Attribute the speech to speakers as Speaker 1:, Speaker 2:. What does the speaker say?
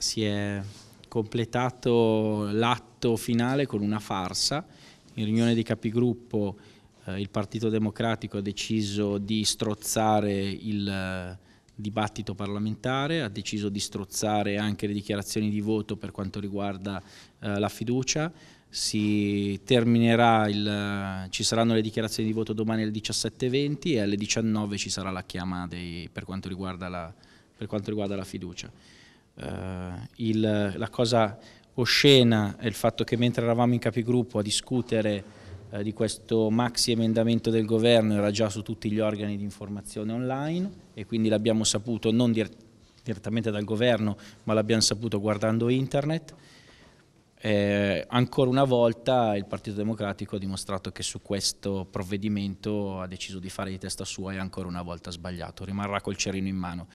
Speaker 1: si è completato l'atto finale con una farsa. In riunione di capigruppo eh, il Partito Democratico ha deciso di strozzare il eh, dibattito parlamentare, ha deciso di strozzare anche le dichiarazioni di voto per quanto riguarda eh, la fiducia. Il, eh, ci saranno le dichiarazioni di voto domani alle 17.20 e alle 19 ci sarà la chiama dei, per, quanto la, per quanto riguarda la fiducia. Eh, il, la cosa oscena è il fatto che mentre eravamo in capigruppo a discutere eh, di questo maxi emendamento del governo era già su tutti gli organi di informazione online e quindi l'abbiamo saputo non direttamente dal governo ma l'abbiamo saputo guardando internet. Eh, ancora una volta il Partito Democratico ha dimostrato che su questo provvedimento ha deciso di fare di testa sua e ancora una volta ha sbagliato, rimarrà col cerino in mano.